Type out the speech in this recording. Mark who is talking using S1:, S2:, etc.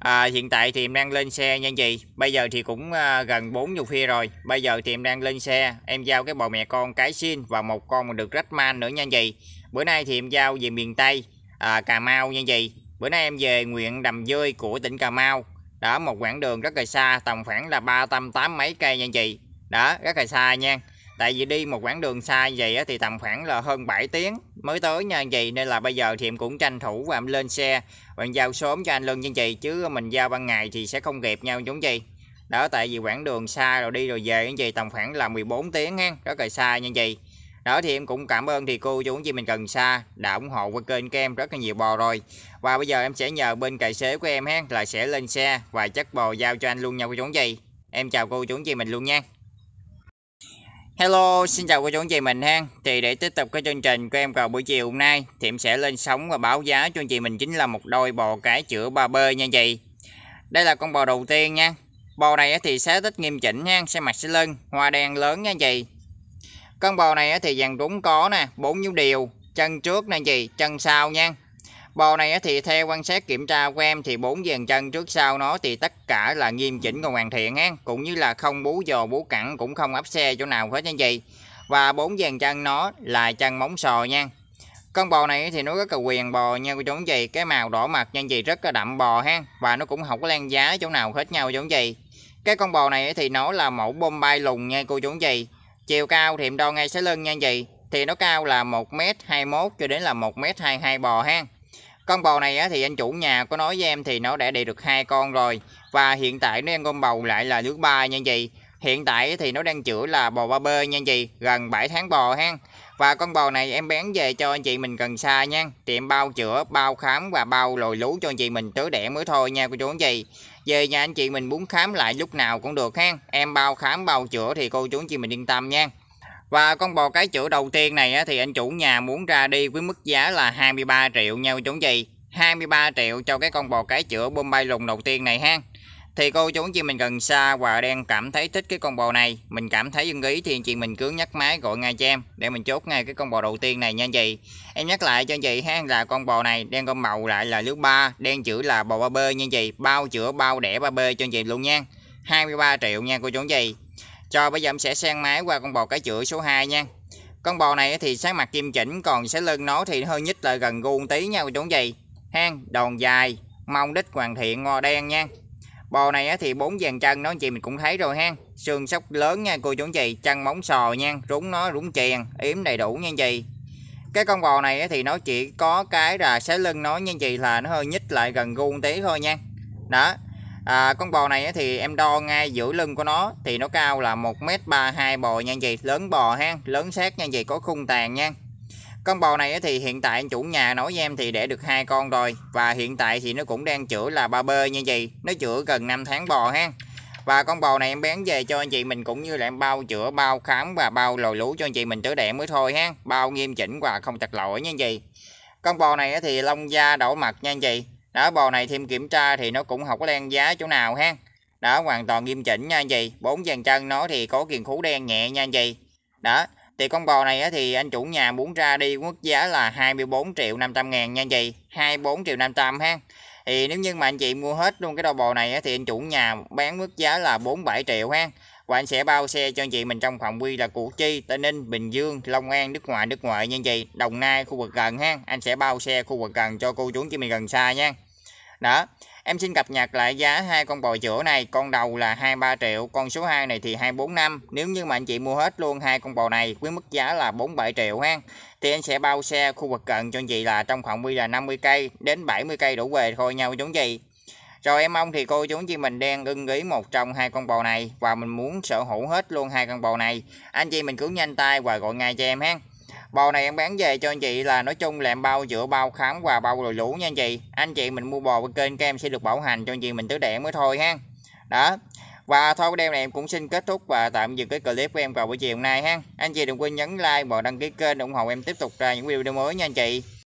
S1: À, hiện tại thì em đang lên xe nha chị Bây giờ thì cũng à, gần 4 nhục phi rồi Bây giờ thì em đang lên xe Em giao cái bò mẹ con cái xin Và một con được rách man nữa nha chị Bữa nay thì em giao về miền Tây à, Cà Mau nha chị Bữa nay em về nguyện Đầm Dơi của tỉnh Cà Mau Đó một quãng đường rất là xa Tầm khoảng là 380 mấy cây nha chị Đó rất là xa nha Tại vì đi một quãng đường xa vậy thì tầm khoảng là hơn 7 tiếng mới tới nha anh chị nên là bây giờ thì em cũng tranh thủ và em lên xe và em giao sớm cho anh luôn nha anh chị chứ mình giao ban ngày thì sẽ không kịp nhau chúng chị đó tại vì quãng đường xa rồi đi rồi về anh chị tầm khoảng là 14 tiếng ha rất là xa nha anh chị đó thì em cũng cảm ơn thì cô chú chị mình cần xa đã ủng hộ qua kênh kem rất là nhiều bò rồi và bây giờ em sẽ nhờ bên cài xế của em ha là sẽ lên xe và chất bò giao cho anh luôn nha cô chú chị em chào cô chú chị mình luôn nha Hello, xin chào cô chú anh chị mình ha. Thì để tiếp tục cái chương trình của em vào buổi chiều hôm nay thì em sẽ lên sóng và báo giá cho anh chị mình chính là một đôi bò cải chữa ba bê nha chị. Đây là con bò đầu tiên nha. Bò này thì xá tích nghiêm chỉnh nha, xe mặt xe lưng, hoa đen lớn nha chị. Con bò này thì dàn đúng có nè, bốn nhú điều, chân trước nè chị, chân sau nha. Bò này thì theo quan sát kiểm tra của em thì bốn dàn chân trước sau nó thì tất cả là nghiêm chỉnh và hoàn thiện ha. Cũng như là không bú giò bú cẳng cũng không ấp xe chỗ nào hết nha gì. Và bốn dàn chân nó là chân móng sò nha. Con bò này thì nó rất là quyền bò nha cô chú anh chị Cái màu đỏ mặt nha gì rất là đậm bò ha. Và nó cũng không có lan giá chỗ nào hết nhau chú gì Cái con bò này thì nó là mẫu bom bay lùng nha cô chú anh chị Chiều cao thì em đo ngay sấy lưng nha anh chị Thì nó cao là 1m21 cho đến là 1m22 bò ha. Con bò này á, thì anh chủ nhà có nói với em thì nó đã đẻ được hai con rồi và hiện tại nó đang con bầu lại là đứa ba nha chị. Hiện tại thì nó đang chữa là bò ba bê nha chị, gần 7 tháng bò ha. Và con bò này em bán về cho anh chị mình cần xa nha. tiệm bao chữa, bao khám và bao lồi lú cho anh chị mình tới đẻ mới thôi nha cô chú anh chị. Về nhà anh chị mình muốn khám lại lúc nào cũng được ha. Em bao khám bao chữa thì cô chú anh chị mình yên tâm nha. Và con bò cái chữa đầu tiên này thì anh chủ nhà muốn ra đi với mức giá là 23 triệu nha cô chú gì 23 triệu cho cái con bò cái chữa Bombay lùng đầu tiên này ha thì cô chú chị mình gần xa và đang cảm thấy thích cái con bò này mình cảm thấy dân ý thì chị mình cứ nhắc máy gọi ngay cho em để mình chốt ngay cái con bò đầu tiên này nha anh chị em nhắc lại cho anh chị ha là con bò này đen con màu lại là lứa ba đen chữ là bò ba bê nha anh chị bao chữa bao đẻ ba bê cho anh chị luôn nha 23 triệu nha cô chú chị cho bây giờ em sẽ sang máy qua con bò cái chữa số 2 nha. Con bò này thì sáng mặt kim chỉnh còn sẽ lưng nó thì hơi nhích lại gần gu tí nha quý chú gì. Hang đòn dài, mong đích hoàn thiện ngò đen nha. Bò này thì bốn dàn chân nó chị mình cũng thấy rồi hang Xương sóc lớn nha cô chú chị, chân móng sò nha, rúng nó rúng chèn, yếm đầy đủ nha chị. Cái con bò này thì nó chỉ có cái là xé lưng nó như chị là nó hơi nhích lại gần gu tí thôi nha. Đó, à, con bò này thì em đo ngay giữa lưng của nó thì nó cao là 1 m hai bò nha anh chị lớn bò ha lớn sát nha anh chị có khung tàn nha con bò này thì hiện tại chủ nhà nói với em thì để được hai con rồi và hiện tại thì nó cũng đang chữa là ba bơ như vậy nó chữa gần 5 tháng bò ha và con bò này em bán về cho anh chị mình cũng như là em bao chữa bao khám và bao lồi lũ cho anh chị mình tới đẻ mới thôi ha bao nghiêm chỉnh và không chặt lỗi nha anh chị con bò này thì lông da đổ mặt nha anh chị đó bò này thêm kiểm tra thì nó cũng không có đen giá chỗ nào ha đó hoàn toàn nghiêm chỉnh nha anh chị bốn dàn chân nó thì có kiền khú đen nhẹ nha anh chị đó thì con bò này thì anh chủ nhà muốn ra đi mức giá là 24 triệu 500 ngàn nha anh chị 24 triệu 500 ha thì nếu như mà anh chị mua hết luôn cái đầu bò này thì anh chủ nhà bán mức giá là 47 triệu ha và anh sẽ bao xe cho anh chị mình trong phạm vi là Củ Chi, Tây Ninh, Bình Dương, Long An, nước ngoài, nước ngoại nha anh Đồng Nai, khu vực gần ha. Anh sẽ bao xe khu vực gần cho cô chú chị mình gần xa nha. Đó. Em xin cập nhật lại giá hai con bò chữa này, con đầu là 23 triệu, con số 2 này thì 24 năm. Nếu như mà anh chị mua hết luôn hai con bò này với mức giá là 47 triệu ha. Thì anh sẽ bao xe khu vực gần cho anh chị là trong phạm vi là 50 cây đến 70 cây đủ về thôi nhau chúng chị. Rồi em mong thì cô chú chị mình đang ưng ý một trong hai con bò này và mình muốn sở hữu hết luôn hai con bò này. Anh chị mình cứ nhanh tay và gọi ngay cho em ha. Bò này em bán về cho anh chị là nói chung làm bao chữa bao khám và bao rồi lũ nha anh chị. Anh chị mình mua bò với kênh các em sẽ được bảo hành cho anh chị mình tứ đẻ mới thôi ha. Đó. Và thôi video này em cũng xin kết thúc và tạm dừng cái clip của em vào buổi chiều hôm nay ha. Anh chị đừng quên nhấn like và đăng ký kênh ủng hộ em tiếp tục ra những video mới nha anh chị.